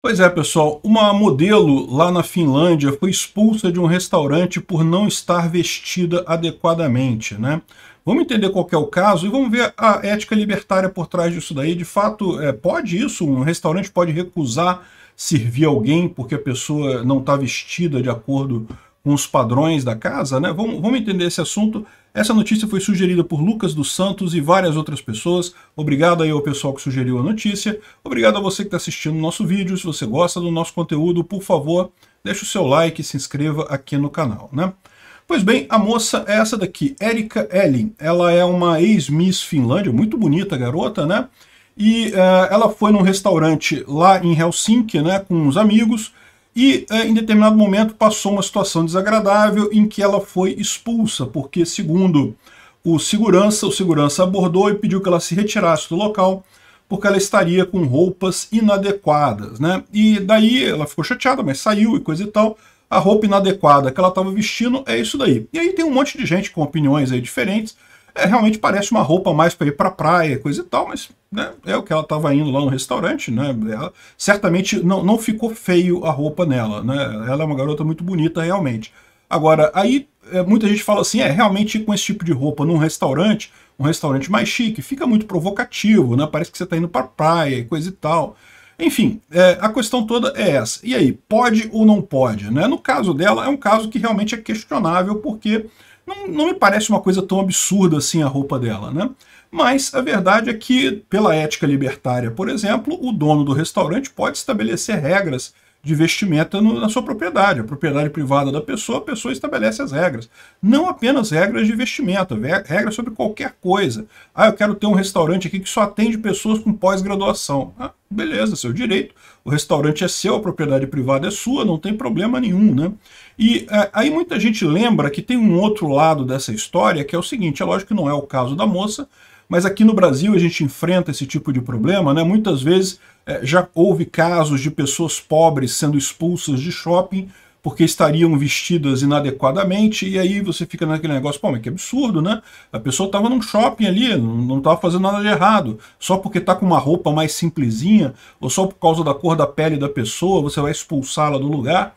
Pois é, pessoal, uma modelo lá na Finlândia foi expulsa de um restaurante por não estar vestida adequadamente, né? Vamos entender qual é o caso e vamos ver a ética libertária por trás disso daí. De fato, é, pode isso? Um restaurante pode recusar servir alguém porque a pessoa não está vestida de acordo com os padrões da casa, né? Vamos, vamos entender esse assunto essa notícia foi sugerida por Lucas dos Santos e várias outras pessoas. Obrigado aí ao pessoal que sugeriu a notícia. Obrigado a você que está assistindo o nosso vídeo. Se você gosta do nosso conteúdo, por favor, deixe o seu like e se inscreva aqui no canal, né? Pois bem, a moça é essa daqui, Erika Ellen. Ela é uma ex-Miss Finlândia, muito bonita garota, né? E uh, ela foi num restaurante lá em Helsinki, né, com uns amigos, e é, em determinado momento passou uma situação desagradável em que ela foi expulsa, porque segundo o segurança, o segurança abordou e pediu que ela se retirasse do local, porque ela estaria com roupas inadequadas, né? E daí ela ficou chateada, mas saiu e coisa e tal. A roupa inadequada que ela estava vestindo é isso daí. E aí tem um monte de gente com opiniões aí diferentes, é, realmente parece uma roupa mais para ir para praia, coisa e tal, mas né, é o que ela estava indo lá no restaurante, né? Ela, certamente não, não ficou feio a roupa nela, né? Ela é uma garota muito bonita realmente. Agora, aí é, muita gente fala assim, é, realmente com esse tipo de roupa num restaurante, um restaurante mais chique, fica muito provocativo, né? Parece que você está indo para praia, coisa e tal. Enfim, é, a questão toda é essa. E aí, pode ou não pode? Né? No caso dela, é um caso que realmente é questionável, porque não, não me parece uma coisa tão absurda assim a roupa dela, né? Mas a verdade é que, pela ética libertária, por exemplo, o dono do restaurante pode estabelecer regras de investimento no, na sua propriedade. A propriedade privada da pessoa, a pessoa estabelece as regras. Não apenas regras de investimento, regras sobre qualquer coisa. Ah, eu quero ter um restaurante aqui que só atende pessoas com pós-graduação. Ah, beleza, seu direito. O restaurante é seu, a propriedade privada é sua, não tem problema nenhum, né? E é, aí muita gente lembra que tem um outro lado dessa história, que é o seguinte, é lógico que não é o caso da moça, mas aqui no Brasil a gente enfrenta esse tipo de problema, né? Muitas vezes é, já houve casos de pessoas pobres sendo expulsas de shopping porque estariam vestidas inadequadamente, e aí você fica naquele negócio, pô, mas que absurdo, né? A pessoa estava num shopping ali, não estava fazendo nada de errado. Só porque está com uma roupa mais simplesinha, ou só por causa da cor da pele da pessoa, você vai expulsá-la do lugar.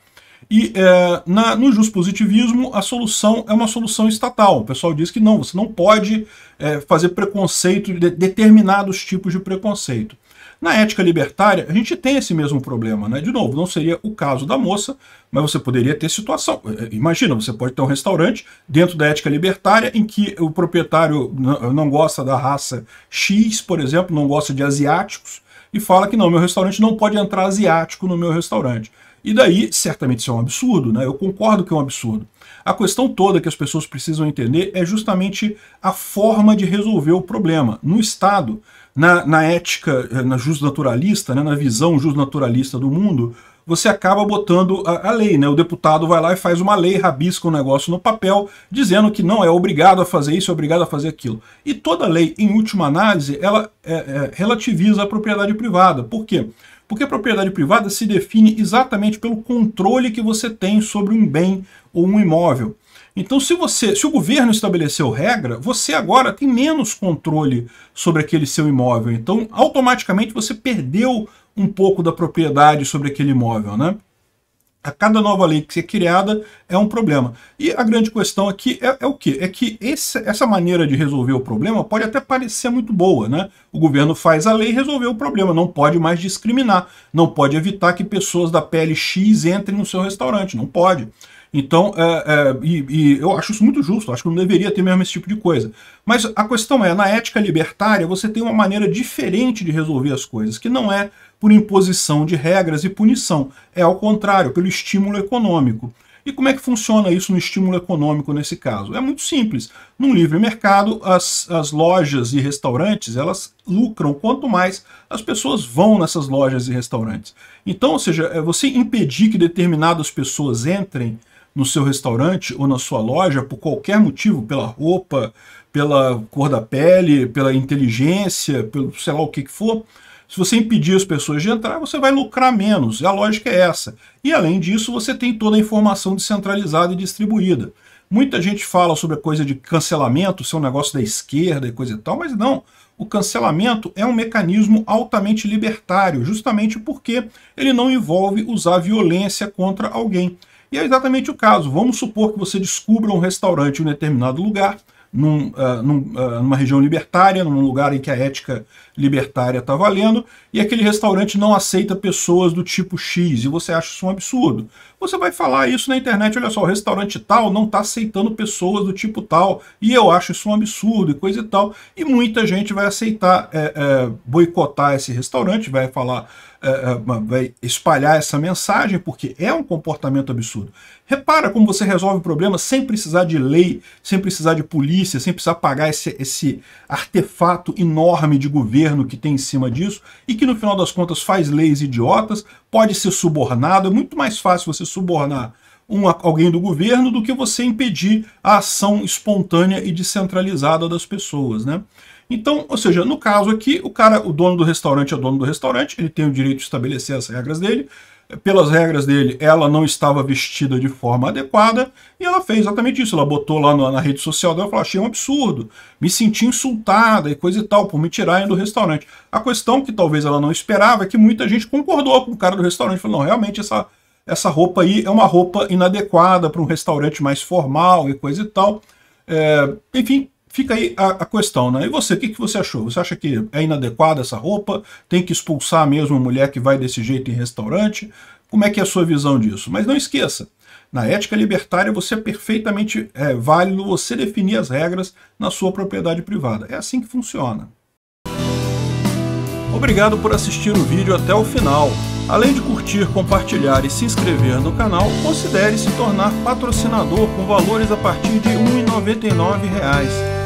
E é, na, no positivismo a solução é uma solução estatal. O pessoal diz que não, você não pode é, fazer preconceito, de determinados tipos de preconceito. Na ética libertária, a gente tem esse mesmo problema, né? De novo, não seria o caso da moça, mas você poderia ter situação. É, é, imagina, você pode ter um restaurante dentro da ética libertária em que o proprietário não gosta da raça X, por exemplo, não gosta de asiáticos, e fala que não, meu restaurante não pode entrar asiático no meu restaurante. E daí, certamente isso é um absurdo, né? eu concordo que é um absurdo. A questão toda que as pessoas precisam entender é justamente a forma de resolver o problema. No Estado, na, na ética, eh, na justnaturalista, né? na visão justnaturalista do mundo, você acaba botando a, a, lei, né? O deputado vai lá e faz uma lei, rabisca um negócio no papel, dizendo que não é obrigado a fazer isso, é obrigado a fazer aquilo. E toda lei, em última análise, ela é, é, relativiza a propriedade privada. Por quê? Porque a propriedade privada se define exatamente pelo controle que você tem sobre um bem ou um imóvel. Então, se você, se o governo estabeleceu regra, você agora tem menos controle sobre aquele seu imóvel. Então, automaticamente você perdeu um pouco da propriedade sobre aquele imóvel, né? a cada nova lei que é criada é um problema. E a grande questão aqui é, é o quê? É que esse, essa maneira de resolver o problema pode até parecer muito boa, né? O governo faz a lei e resolveu o problema, não pode mais discriminar, não pode evitar que pessoas da pele X entrem no seu restaurante, não pode. Então, é, é, e, e, eu acho isso muito justo, acho que não deveria ter mesmo esse tipo de coisa. Mas a questão é, na ética libertária, você tem uma maneira diferente de resolver as coisas, que não é por imposição de regras e punição, é ao contrário, pelo estímulo econômico. E como é que funciona isso no estímulo econômico nesse caso? É muito simples. Num livre mercado, as, as lojas e restaurantes, elas lucram quanto mais as pessoas vão nessas lojas e restaurantes. Então, ou seja, é você impedir que determinadas pessoas entrem no seu restaurante ou na sua loja por qualquer motivo, pela roupa, pela cor da pele, pela inteligência, pelo sei lá o que, que for, se você impedir as pessoas de entrar, você vai lucrar menos. A lógica é essa. E além disso, você tem toda a informação descentralizada e distribuída. Muita gente fala sobre a coisa de cancelamento, ser um negócio da esquerda e coisa e tal, mas não. O cancelamento é um mecanismo altamente libertário, justamente porque ele não envolve usar violência contra alguém. E é exatamente o caso. Vamos supor que você descubra um restaurante em um determinado lugar, num, uh, num, uh, numa região libertária, num lugar em que a ética libertária está valendo, e aquele restaurante não aceita pessoas do tipo X, e você acha isso um absurdo. Você vai falar isso na internet, olha só, o restaurante tal não está aceitando pessoas do tipo tal, e eu acho isso um absurdo, e coisa e tal. E muita gente vai aceitar é, é, boicotar esse restaurante, vai falar eh, eh, vai espalhar essa mensagem, porque é um comportamento absurdo. Repara como você resolve o problema sem precisar de lei, sem precisar de polícia, sem precisar pagar esse, esse artefato enorme de governo que tem em cima disso e que no final das contas faz leis idiotas, pode ser subornado. É muito mais fácil você subornar um, alguém do governo do que você impedir a ação espontânea e descentralizada das pessoas, né? Então, ou seja, no caso aqui, o cara, o dono do restaurante é o dono do restaurante, ele tem o direito de estabelecer as regras dele. Pelas regras dele, ela não estava vestida de forma adequada e ela fez exatamente isso. Ela botou lá na, na rede social dela e falou: achei um absurdo, me senti insultada e coisa e tal, por me tirarem do restaurante. A questão que talvez ela não esperava é que muita gente concordou com o cara do restaurante, falou: não, realmente essa, essa roupa aí é uma roupa inadequada para um restaurante mais formal e coisa e tal. É, enfim, fica aí a, a, questão, né? E você, o que, que você achou? Você acha que é inadequada essa roupa? Tem que expulsar mesmo a mulher que vai desse jeito em restaurante? Como é que é a sua visão disso? Mas não esqueça, na ética libertária você é perfeitamente é, válido você definir as regras na sua propriedade privada. É assim que funciona. Obrigado por assistir o vídeo até o final. Além de curtir, compartilhar e se inscrever no canal, considere se tornar patrocinador com valores a partir de R$ 1,99